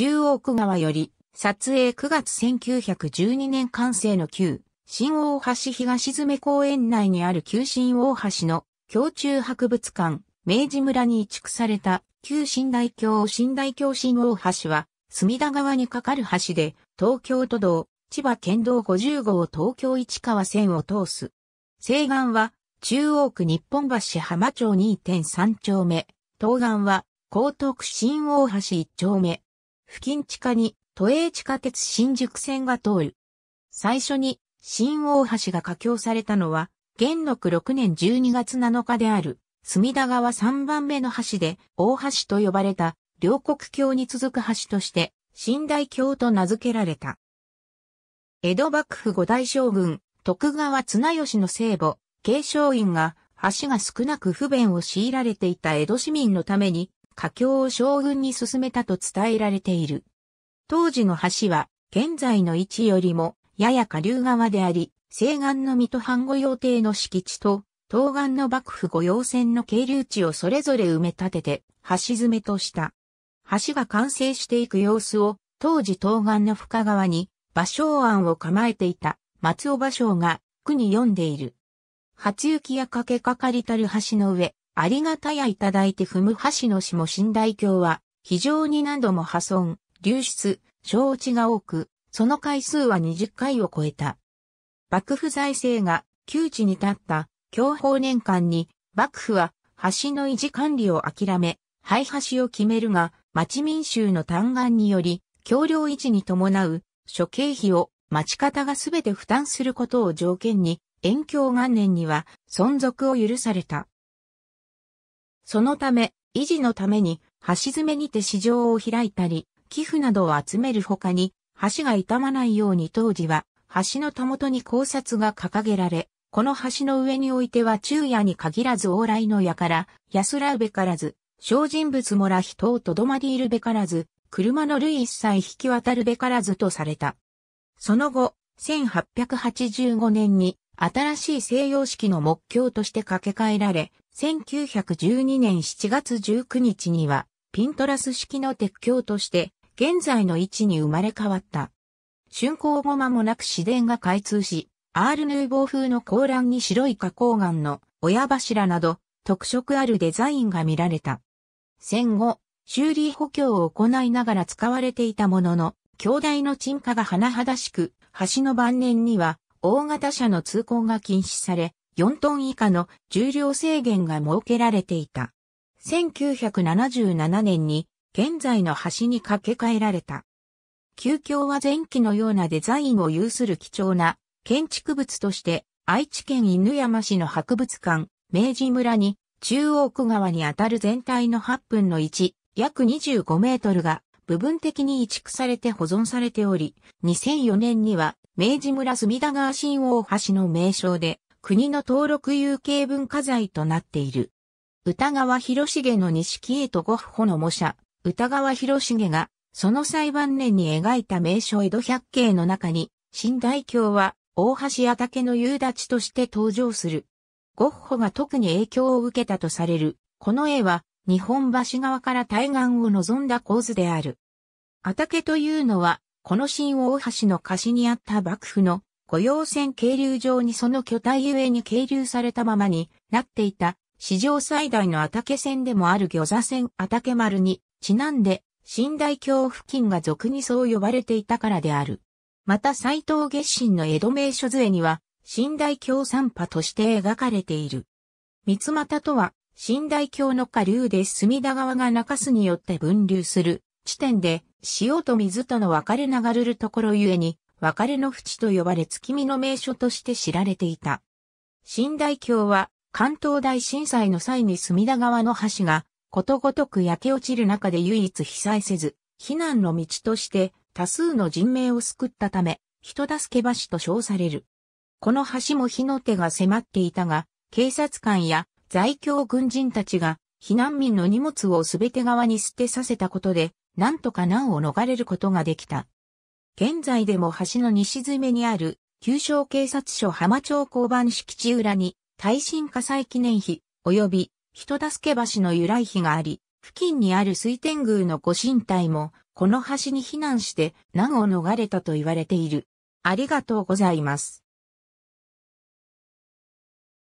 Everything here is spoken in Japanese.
中央区側より、撮影9月1912年完成の旧、新大橋東詰公園内にある旧新大橋の、京中博物館、明治村に移築された、旧新大橋新大橋新大橋は、隅田川に架かる橋で、東京都道、千葉県道50号東京市川線を通す。西岸は、中央区日本橋浜町2.3丁目、東岸は、江東区新大橋1丁目、付近地下に都営地下鉄新宿線が通る。最初に新大橋が架橋されたのは、元禄6年12月7日である、隅田川3番目の橋で、大橋と呼ばれた、両国橋に続く橋として、新大橋と名付けられた。江戸幕府五大将軍、徳川綱吉の聖母、継承院が、橋が少なく不便を強いられていた江戸市民のために、華境を将軍に進めたと伝えられている。当時の橋は、現在の位置よりも、やや下流側であり、西岸の水戸藩御用邸の敷地と、東岸の幕府御用船の係流地をそれぞれ埋め立てて、橋詰めとした。橋が完成していく様子を、当時東岸の深川に、芭蕉庵を構えていた松尾芭蕉が、句に読んでいる。初雪や駆けかかりたる橋の上、ありがたやいただいて踏む橋の下も信頼橋は、非常に何度も破損、流出、承知が多く、その回数は20回を超えた。幕府財政が窮地に立った享保年間に、幕府は橋の維持管理を諦め、廃橋を決めるが、町民衆の嘆願により、橋梁維持に伴う諸経費を町方がすべて負担することを条件に、延享元年には存続を許された。そのため、維持のために、橋詰めにて市場を開いたり、寄付などを集めるほかに、橋が傷まないように当時は、橋のたもとに考察が掲げられ、この橋の上においては昼夜に限らず往来の矢から、安らうべからず、小人物もら人をとどまりいるべからず、車の類一切引き渡るべからずとされた。その後、1885年に新しい西洋式の目標として掛け替えられ、1912年7月19日には、ピントラス式の鉄橋として、現在の位置に生まれ変わった。竣工後間もなく市電が開通し、アールヌーボー風の高欄に白い花崗岩の親柱など特色あるデザインが見られた。戦後、修理補強を行いながら使われていたものの、兄弟の沈下が甚だしく、橋の晩年には大型車の通行が禁止され、4トン以下の重量制限が設けられていた。1977年に現在の橋に架け替えられた。旧橋は前期のようなデザインを有する貴重な建築物として愛知県犬山市の博物館、明治村に中央区側にあたる全体の8分の1、約25メートルが部分的に移築されて保存されており、2004年には明治村隅田川新大橋の名称で国の登録有形文化財となっている。歌川広重の錦絵とゴッホの模写、歌川広重が、その裁判年に描いた名所江戸百景の中に、新大京は、大橋屋竹の夕立として登場する。ゴッホが特に影響を受けたとされる、この絵は、日本橋側から対岸を望んだ構図である。あたけというのは、この新大橋の貸しにあった幕府の御用線渓流上にその巨体ゆえに渓流されたままになっていた、史上最大の畑線でもある魚座線畑丸に、ちなんで、神大橋付近が俗にそう呼ばれていたからである。また斎藤月心の江戸名所図絵には、神大橋三波として描かれている。三股とは、神大橋の下流で隅田川が中州によって分流する地点で、潮と水との分かれ流れるところゆえに、別れの淵と呼ばれ月見の名所として知られていた。新大橋は関東大震災の際に隅田川の橋がことごとく焼け落ちる中で唯一被災せず、避難の道として多数の人命を救ったため、人助け橋と称される。この橋も火の手が迫っていたが、警察官や在京軍人たちが避難民の荷物をすべて側に捨てさせたことで、なんとか難を逃れることができた。現在でも橋の西詰めにある、旧省警察署浜町交番敷地裏に、耐震火災記念碑、及び、人助け橋の由来碑があり、付近にある水天宮のご神体も、この橋に避難して難を逃れたと言われている。ありがとうございます。